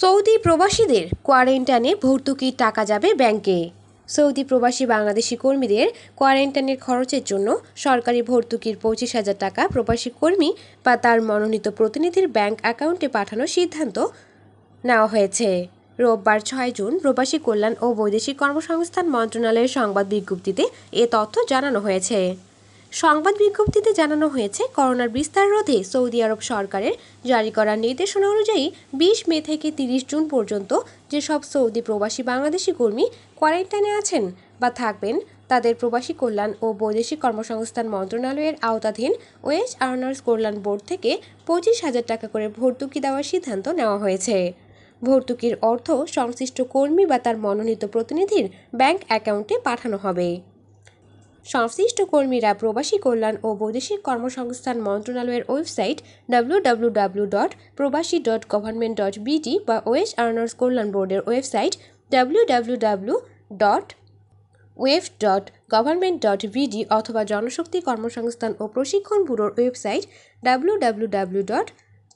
Saudi প্রবাসীদের কোয়ারেন্টাইনে ভর্তুকির টাকা যাবে ব্যাংকে সৌদি প্রবাসী বাংলাদেশি কর্মীদের কোয়ারেন্টাইনের খরচের জন্য সরকারি ভর্তুকির পঁচিশ হাজার টাকা প্রবাসী কর্মী বা তার মনোনীত প্রতিনিধির ব্যাংক অ্যাকাউন্টে পাঠানোর সিদ্ধান্ত নেওয়া হয়েছে রোববার ছয় জুন প্রবাসী কল্যাণ ও বৈদেশিক কর্মসংস্থান মন্ত্রণালয়ের সংবাদ বিজ্ঞপ্তিতে এ তথ্য জানানো হয়েছে সংবাদ বিজ্ঞপ্তিতে জানানো হয়েছে করোনার বিস্তার রোধে সৌদি আরব সরকারের জারি করা নির্দেশনা অনুযায়ী বিশ মে থেকে তিরিশ জুন পর্যন্ত যেসব সৌদি প্রবাসী বাংলাদেশি কর্মী কোয়ারেন্টাইনে আছেন বা থাকবেন তাদের প্রবাসী কল্যাণ ও বৈদেশিক কর্মসংস্থান মন্ত্রণালয়ের আওতাধীন ওয়েজ আর্নার্স কল্যাণ বোর্ড থেকে পঁচিশ হাজার টাকা করে ভর্তুকি দেওয়ার সিদ্ধান্ত নেওয়া হয়েছে ভর্তুকির অর্থ সংশ্লিষ্ট কর্মী বা তার মনোনীত প্রতিনিধির ব্যাংক অ্যাকাউন্টে পাঠানো হবে সংশ্লিষ্ট কর্মীরা প্রবাসী কল্যাণ ও বৈদেশিক কর্মসংস্থান মন্ত্রণালয়ের website W dot probashi dot government dot BD বা ওয়েস আর্নার্স কল্যাণ বোর্ডের website W dot web dot government dot BD অথবা জনশক্তি কর্মসংস্থান ও প্রশিক্ষণ ব্যুরোর website W dot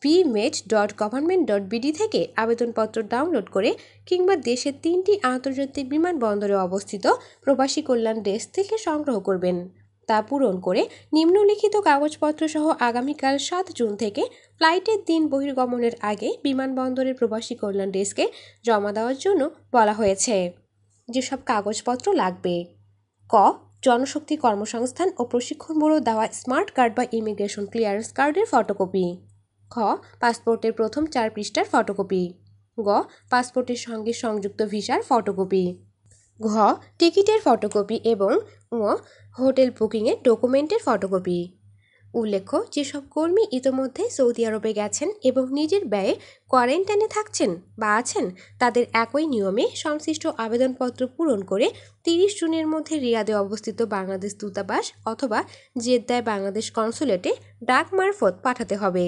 BMET dot government dot BD থেকে আবেদনপত্র ডাউনলোড করে কিংবা দেশের তিনটি আন্তর্জাতিক বিমানবন্দরে অবস্থিত প্রবাসী কল্যাণ ডেস্ক থেকে সংগ্রহ করবেন তা পূরণ করে নিম্নলিখিত কাগজপত্র সহ আগামীকাল সাত জুন থেকে ফ্লাইটের দিন বহির্গমনের আগে বিমানবন্দরের প্রবাসী কল্যাণ ডেস্কে জমা দেওয়ার জন্য বলা হয়েছে যেসব কাগজপত্র লাগবে ক জনশক্তি কর্মসংস্থান ও প্রশিক্ষণ ব্যুরো দেওয়া স্মার্ট কার্ড বা ইমিগ্রেশন ক্লিয়ারেন্স কার্ডের ফটোকপি খ পাসপোর্টের প্রথম চার পৃষ্ঠার ফটোকপি গ পাসপোর্টের সঙ্গে সংযুক্ত ভিসার ফটোকপি ঘ টিকিটের ফটোকপি এবং ঙ হোটেল বুকিংয়ের ডকুমেন্টের ফটোকপি উল্লেখ্য যেসব কর্মী ইতোমধ্যে সৌদি আরবে গেছেন এবং নিজের ব্যয়ে কোয়ারেন্টাইনে থাকছেন বা আছেন তাদের একই নিয়মে সংশ্লিষ্ট আবেদনপত্র পূরণ করে তিরিশ জুনের মধ্যে রিয়াদে অবস্থিত বাংলাদেশ দূতাবাস অথবা জেদ্দায় বাংলাদেশ কনসুলেটে ডাক মারফত পাঠাতে হবে